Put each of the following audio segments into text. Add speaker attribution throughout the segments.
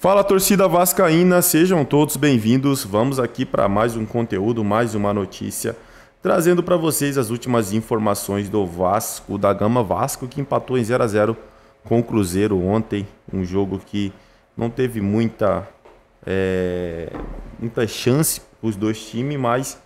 Speaker 1: Fala torcida vascaína, sejam todos bem-vindos. Vamos aqui para mais um conteúdo, mais uma notícia, trazendo para vocês as últimas informações do Vasco, da Gama Vasco, que empatou em 0 a 0 com o Cruzeiro ontem, um jogo que não teve muita é, muita chance os dois times, mas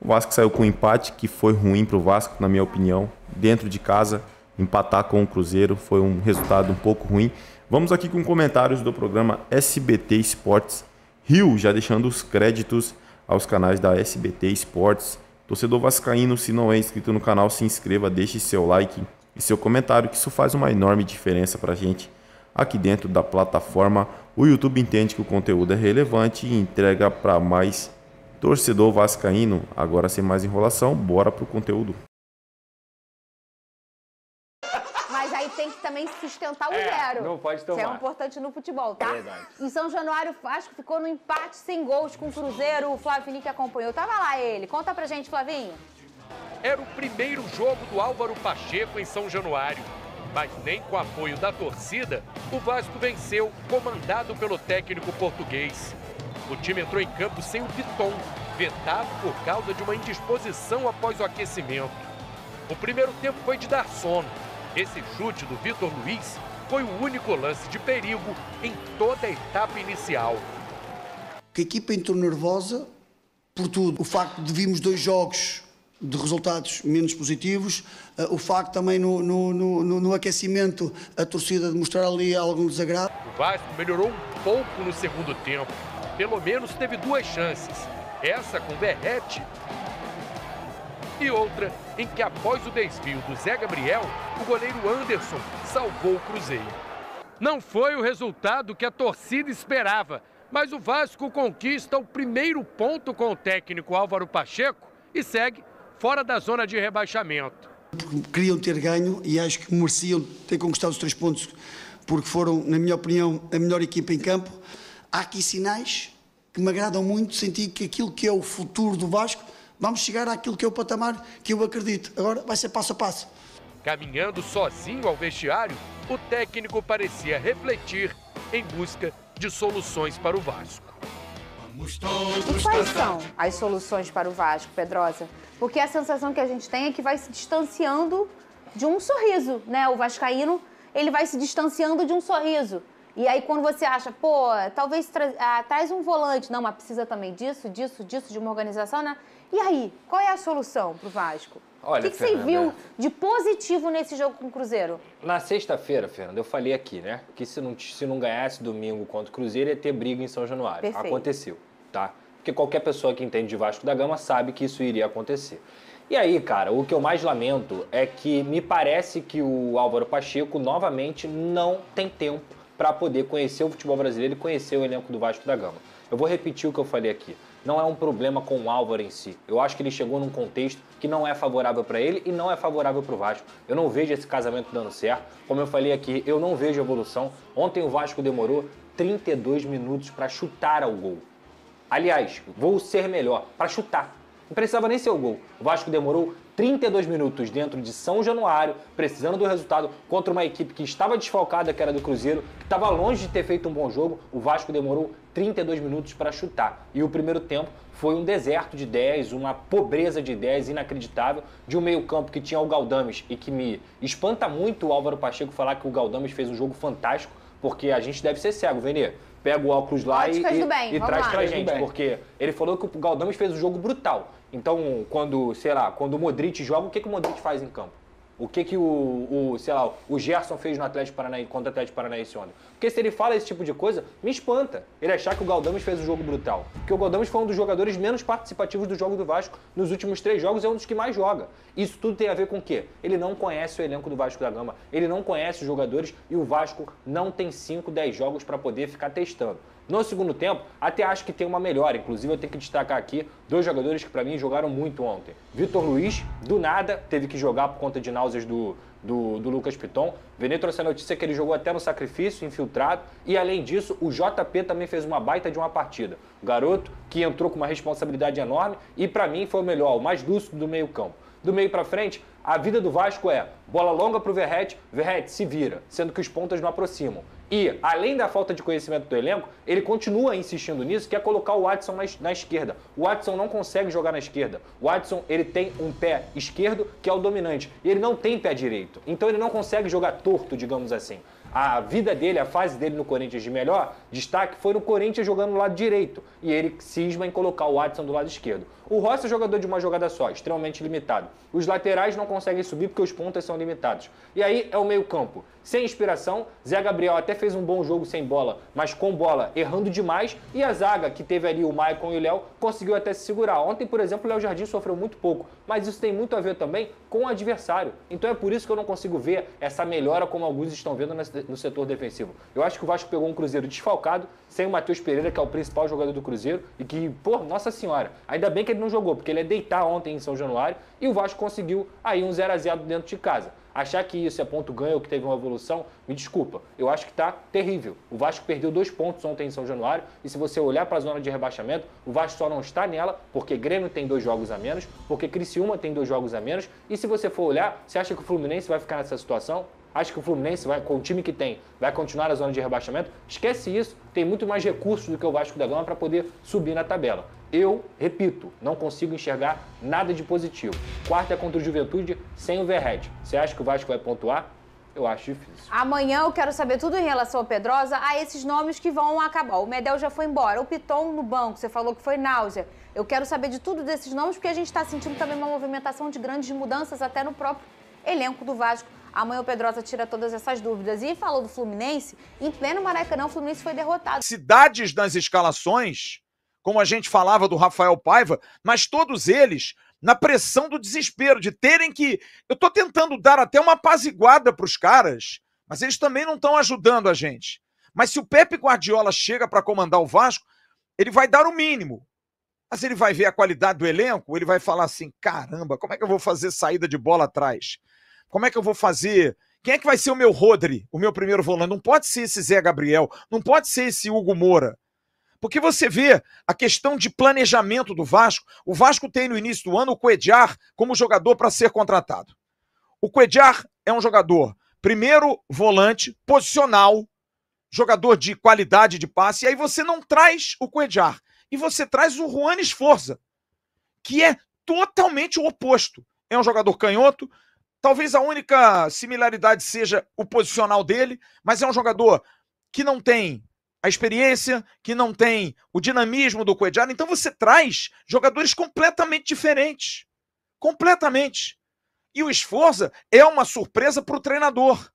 Speaker 1: o Vasco saiu com um empate que foi ruim para o Vasco, na minha opinião, dentro de casa empatar com o Cruzeiro foi um resultado um pouco ruim. Vamos aqui com comentários do programa SBT Esportes Rio, já deixando os créditos aos canais da SBT Esportes. Torcedor Vascaíno, se não é inscrito no canal, se inscreva, deixe seu like e seu comentário, que isso faz uma enorme diferença para a gente aqui dentro da plataforma. O YouTube entende que o conteúdo é relevante e entrega para mais torcedor vascaíno. Agora, sem mais enrolação, bora para o conteúdo.
Speaker 2: também sustentar o é, zero. Não pode tomar. Isso é importante no futebol, tá? É verdade. Em São Januário, o Vasco ficou no empate sem gols com o Cruzeiro. O Flávio Felipe acompanhou. Tava lá ele. Conta pra gente, Flavinho.
Speaker 3: Era o primeiro jogo do Álvaro Pacheco em São Januário. Mas nem com o apoio da torcida, o Vasco venceu, comandado pelo técnico português. O time entrou em campo sem o Piton, vetado por causa de uma indisposição após o aquecimento. O primeiro tempo foi de dar sono, esse chute do Vitor Luiz foi o único lance de perigo em toda a etapa inicial. A equipa entrou nervosa por tudo. O facto de vimos dois jogos de resultados menos positivos, eh, o facto também no, no, no, no aquecimento a torcida de mostrar ali algum desagrado. O Vasco melhorou um pouco no segundo tempo. Pelo menos teve duas chances. Essa com Verrete e outra em que, após o desvio do Zé Gabriel, o goleiro Anderson salvou o Cruzeiro. Não foi o resultado que a torcida esperava, mas o Vasco conquista o primeiro ponto com o técnico Álvaro Pacheco e segue fora da zona de rebaixamento. Queriam ter ganho e acho que mereciam ter conquistado os três pontos, porque foram, na minha opinião, a melhor equipa em campo. Há aqui sinais que me agradam muito, senti que aquilo que é o futuro do Vasco Vamos chegar àquilo que é o patamar que eu acredito. Agora vai ser passo a passo. Caminhando sozinho ao vestiário, o técnico parecia refletir em busca de soluções para o Vasco.
Speaker 2: E quais são as soluções para o Vasco, Pedrosa? Porque a sensação que a gente tem é que vai se distanciando de um sorriso, né? O vascaíno, ele vai se distanciando de um sorriso. E aí quando você acha, pô, talvez tra ah, traz um volante, não, mas precisa também disso, disso, disso, de uma organização, né? E aí, qual é a solução para o Vasco? Olha, o que, que Fernanda, você viu de positivo nesse jogo com o Cruzeiro?
Speaker 4: Na sexta-feira, Fernanda, eu falei aqui, né? Que se não, se não ganhasse domingo contra o Cruzeiro, ia ter briga em São Januário. Perfeito. Aconteceu, tá? Porque qualquer pessoa que entende de Vasco da Gama sabe que isso iria acontecer. E aí, cara, o que eu mais lamento é que me parece que o Álvaro Pacheco novamente não tem tempo para poder conhecer o futebol brasileiro e conhecer o elenco do Vasco da Gama. Eu vou repetir o que eu falei aqui. Não é um problema com o Álvaro em si. Eu acho que ele chegou num contexto que não é favorável para ele e não é favorável para o Vasco. Eu não vejo esse casamento dando certo. Como eu falei aqui, eu não vejo evolução. Ontem o Vasco demorou 32 minutos para chutar ao gol. Aliás, vou ser melhor, para chutar. Não precisava nem ser o gol. O Vasco demorou 32 minutos dentro de São Januário, precisando do resultado contra uma equipe que estava desfalcada, que era do Cruzeiro, que estava longe de ter feito um bom jogo. O Vasco demorou 32 minutos para chutar. E o primeiro tempo foi um deserto de 10, uma pobreza de 10 inacreditável, de um meio-campo que tinha o Galdames e que me espanta muito o Álvaro Pacheco falar que o Galdames fez um jogo fantástico, porque a gente deve ser cego, Venê pega o óculos lá e, e traz lá. pra gente. Porque ele falou que o Galdames fez um jogo brutal. Então, quando, sei lá, quando o Modric joga, o que, que o Modric faz em campo? O que, que o, o, sei lá, o Gerson fez no Atlético Paranaense contra o Atlético Paranaense ontem? Porque se ele fala esse tipo de coisa, me espanta. Ele achar que o Galdames fez um jogo brutal. Porque o Galdames foi um dos jogadores menos participativos do jogo do Vasco nos últimos três jogos, é um dos que mais joga. Isso tudo tem a ver com o quê? Ele não conhece o elenco do Vasco da Gama, ele não conhece os jogadores e o Vasco não tem 5, 10 jogos para poder ficar testando. No segundo tempo, até acho que tem uma melhora. Inclusive, eu tenho que destacar aqui dois jogadores que, para mim, jogaram muito ontem. Vitor Luiz, do nada, teve que jogar por conta de náuseas do, do, do Lucas Piton. Venê trouxe a notícia que ele jogou até no sacrifício, infiltrado. E, além disso, o JP também fez uma baita de uma partida. O garoto que entrou com uma responsabilidade enorme e, para mim, foi o melhor, o mais lúcido do meio-campo. Do meio para frente, a vida do Vasco é bola longa para o Verrete, Verrete se vira, sendo que os pontas não aproximam. E, além da falta de conhecimento do elenco, ele continua insistindo nisso, que é colocar o Watson na, na, esquerda. O Watson não consegue jogar na esquerda. O Watson, ele tem um pé esquerdo, que é o dominante. E ele não tem pé direito. Então ele não consegue jogar torto, digamos assim a vida dele, a fase dele no Corinthians de melhor destaque foi no Corinthians jogando no lado direito. E ele cisma em colocar o Watson do lado esquerdo. O Rossi é jogador de uma jogada só, extremamente limitado. Os laterais não conseguem subir porque os pontas são limitados. E aí é o meio-campo. Sem inspiração, Zé Gabriel até fez um bom jogo sem bola, mas com bola, errando demais. E a zaga, que teve ali o Maicon e o Léo, conseguiu até se segurar. Ontem, por exemplo, o Léo Jardim sofreu muito pouco, mas isso tem muito a ver também com o adversário. Então é por isso que eu não consigo ver essa melhora como alguns estão vendo no setor defensivo. Eu acho que o Vasco pegou um Cruzeiro desfalcado, sem o Matheus Pereira, que é o principal jogador do Cruzeiro, e que, pô, nossa senhora, ainda bem que ele não jogou, porque ele é deitar ontem em São Januário, e o Vasco conseguiu aí um 0 a 0 dentro de casa. Achar que isso é ponto ganho que teve uma evolução, me desculpa, eu acho que está terrível. O Vasco perdeu dois pontos ontem em São Januário, e se você olhar para a zona de rebaixamento, o Vasco só não está nela porque Grêmio tem dois jogos a menos, porque Criciúma tem dois jogos a menos, e se você for olhar, você acha que o Fluminense vai ficar nessa situação? acha que o Fluminense, vai, com o time que tem, vai continuar na zona de rebaixamento, esquece isso. Tem muito mais recursos do que o Vasco da Gama para poder subir na tabela. Eu, repito, não consigo enxergar nada de positivo. Quarta é contra o Juventude sem o Verred. Você acha que o Vasco vai pontuar? Eu acho difícil.
Speaker 2: Amanhã eu quero saber tudo em relação ao Pedrosa, a esses nomes que vão acabar. O Medel já foi embora, o Piton no banco, você falou que foi náusea. Eu quero saber de tudo desses nomes, porque a gente está sentindo também uma movimentação de grandes mudanças até no próprio elenco do Vasco Amanhã o Pedrosa tira todas essas dúvidas. E falou do Fluminense, em pleno Maracanã o Fluminense foi derrotado.
Speaker 5: Cidades nas escalações, como a gente falava do Rafael Paiva, mas todos eles na pressão do desespero, de terem que. Eu tô tentando dar até uma apaziguada para os caras, mas eles também não estão ajudando a gente. Mas se o Pepe Guardiola chega para comandar o Vasco, ele vai dar o mínimo. Mas ele vai ver a qualidade do elenco, ele vai falar assim: caramba, como é que eu vou fazer saída de bola atrás? Como é que eu vou fazer? Quem é que vai ser o meu Rodri, o meu primeiro volante? Não pode ser esse Zé Gabriel, não pode ser esse Hugo Moura. Porque você vê a questão de planejamento do Vasco. O Vasco tem no início do ano o Coediar como jogador para ser contratado. O Coediar é um jogador, primeiro volante, posicional, jogador de qualidade de passe, e aí você não traz o Coediar. E você traz o Juan Esforza, que é totalmente o oposto. É um jogador canhoto, Talvez a única similaridade seja o posicional dele, mas é um jogador que não tem a experiência, que não tem o dinamismo do Coediar Então você traz jogadores completamente diferentes. Completamente. E o Esforza é uma surpresa para o treinador.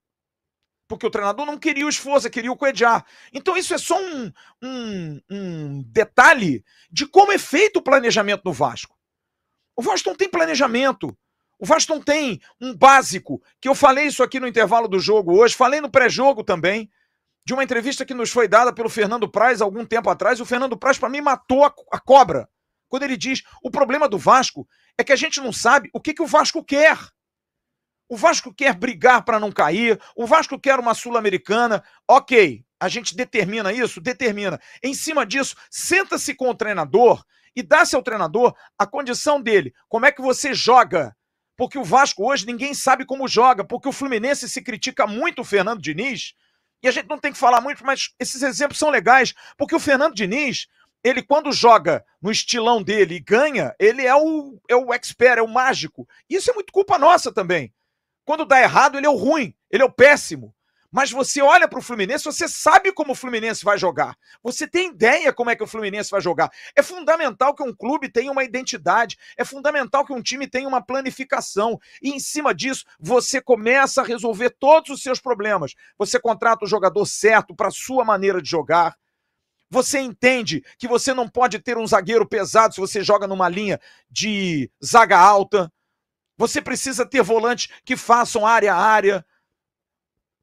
Speaker 5: Porque o treinador não queria o Esforza, queria o Coediar. Então isso é só um, um, um detalhe de como é feito o planejamento no Vasco. O Vasco não tem planejamento. O Vasco não tem um básico, que eu falei isso aqui no intervalo do jogo hoje, falei no pré-jogo também, de uma entrevista que nos foi dada pelo Fernando Praz algum tempo atrás. O Fernando Praz, para mim, matou a, cobra. Quando ele diz: o problema do Vasco é que a gente não sabe o que, que o Vasco quer. O Vasco quer brigar para não cair, o Vasco quer uma Sul-Americana. Ok, a gente determina isso? Determina. Em cima disso, senta-se com o treinador e dá-se ao treinador a condição dele. Como é que você joga? porque o Vasco hoje ninguém sabe como joga, porque o Fluminense se critica muito o Fernando Diniz, e a gente não tem que falar muito, mas esses exemplos são legais, porque o Fernando Diniz, ele quando joga no estilão dele e ganha, ele é o, é o expert, é o mágico. Isso é muito culpa nossa também. Quando dá errado, ele é o ruim, ele é o péssimo. Mas você olha para o Fluminense, você sabe como o Fluminense vai jogar. Você tem ideia como é que o Fluminense vai jogar. É fundamental que um clube tenha uma identidade, é fundamental que um time tenha uma planificação. E em cima disso, você começa a resolver todos os seus problemas. Você contrata o jogador certo para a sua maneira de jogar. Você entende que você não pode ter um zagueiro pesado se você joga numa linha de zaga alta. Você precisa ter volantes que façam área a área.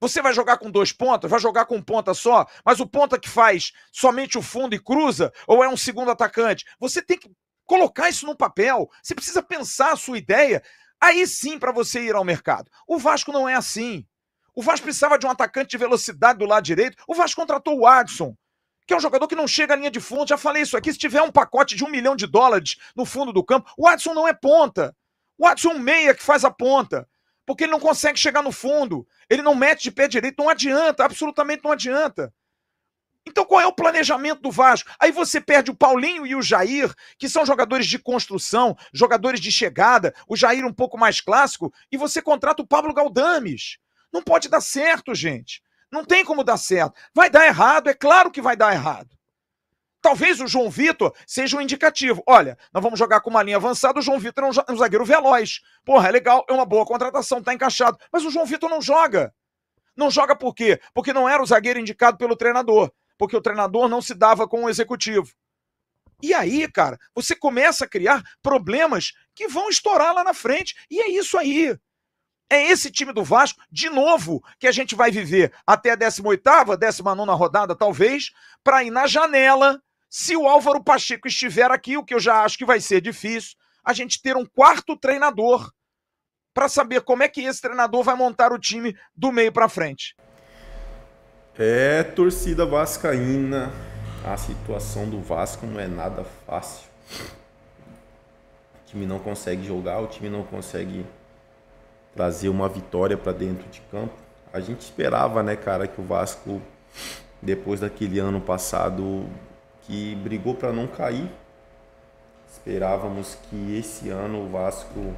Speaker 5: Você vai jogar com dois pontas? Vai jogar com um ponta só? Mas o ponta que faz somente o fundo e cruza? Ou é um segundo atacante? Você tem que colocar isso no papel. Você precisa pensar a sua ideia. Aí sim para você ir ao mercado. O Vasco não é assim. O Vasco precisava de um atacante de velocidade do lado direito. O Vasco contratou o Adson, que é um jogador que não chega à linha de fundo. Já falei isso aqui. Se tiver um pacote de um milhão de dólares no fundo do campo, o Adson não é ponta. O Adson é um meia que faz a ponta porque ele não consegue chegar no fundo, ele não mete de pé direito, não adianta, absolutamente não adianta. Então qual é o planejamento do Vasco? Aí você perde o Paulinho e o Jair, que são jogadores de construção, jogadores de chegada, o Jair um pouco mais clássico, e você contrata o Pablo Galdames. Não pode dar certo, gente. Não tem como dar certo. Vai dar errado, é claro que vai dar errado. Talvez o João Vitor seja um indicativo. Olha, nós vamos jogar com uma linha avançada, o João Vitor é um zagueiro veloz. Porra, é legal, é uma boa contratação, tá encaixado. Mas o João Vitor não joga. Não joga por quê? Porque não era o zagueiro indicado pelo treinador. Porque o treinador não se dava com o executivo. E aí, cara, você começa a criar problemas que vão estourar lá na frente. E é isso aí. É esse time do Vasco, de novo, que a gente vai viver até a 18ª, 19 rodada, talvez, para ir na janela se o Álvaro Pacheco estiver aqui, o que eu já acho que vai ser difícil, a gente ter um quarto treinador para saber como é que esse treinador vai montar o time do meio para frente.
Speaker 1: É, torcida vascaína, a situação do Vasco não é nada fácil. O time não consegue jogar, o time não consegue trazer uma vitória para dentro de campo. A gente esperava, né, cara, que o Vasco depois daquele ano passado que brigou para não cair. Esperávamos que esse ano o Vasco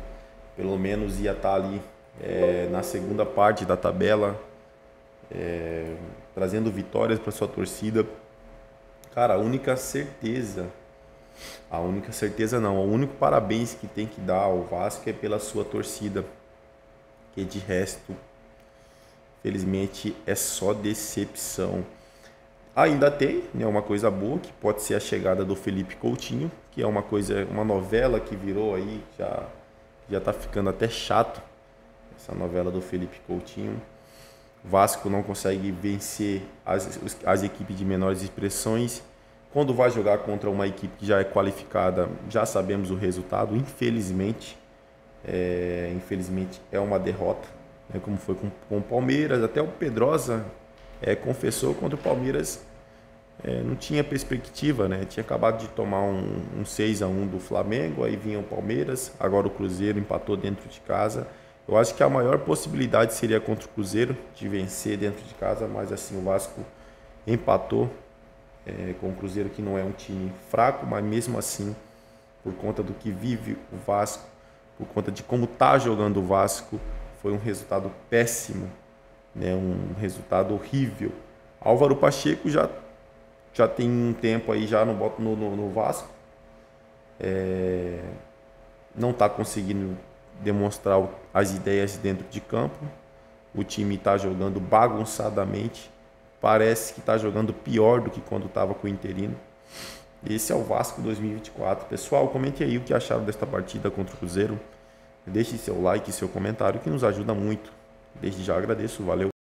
Speaker 1: pelo menos ia estar tá ali é, na segunda parte da tabela, é, trazendo vitórias para sua torcida. Cara, a única certeza, a única certeza não, o único parabéns que tem que dar ao Vasco é pela sua torcida, que de resto, felizmente, é só decepção. Ainda tem né, uma coisa boa que pode ser a chegada do Felipe Coutinho, que é uma coisa, uma novela que virou aí, já já tá ficando até chato essa novela do Felipe Coutinho. Vasco não consegue vencer as, as equipes de menores expressões. Quando vai jogar contra uma equipe que já é qualificada, já sabemos o resultado. Infelizmente, é, infelizmente é uma derrota, né? como foi com, com o Palmeiras. Até o Pedrosa é, confessou contra o Palmeiras é, não tinha perspectiva, né? Tinha acabado de tomar um, um 6 a 1 do Flamengo, aí vinha o Palmeiras, agora o Cruzeiro empatou dentro de casa. Eu acho que a maior possibilidade seria contra o Cruzeiro de vencer dentro de casa, mas assim o Vasco empatou é, com o Cruzeiro, que não é um time fraco, mas mesmo assim, por conta do que vive o Vasco, por conta de como está jogando o Vasco, foi um resultado péssimo, né? um resultado horrível. Álvaro Pacheco já já tem um tempo aí já no, no, no Vasco. É, não está conseguindo demonstrar as ideias dentro de campo. O time está jogando bagunçadamente. Parece que está jogando pior do que quando estava com o Interino. Esse é o Vasco 2024. Pessoal, comente aí o que acharam desta partida contra o Cruzeiro. Deixe seu like e seu comentário que nos ajuda muito. Desde já agradeço, valeu.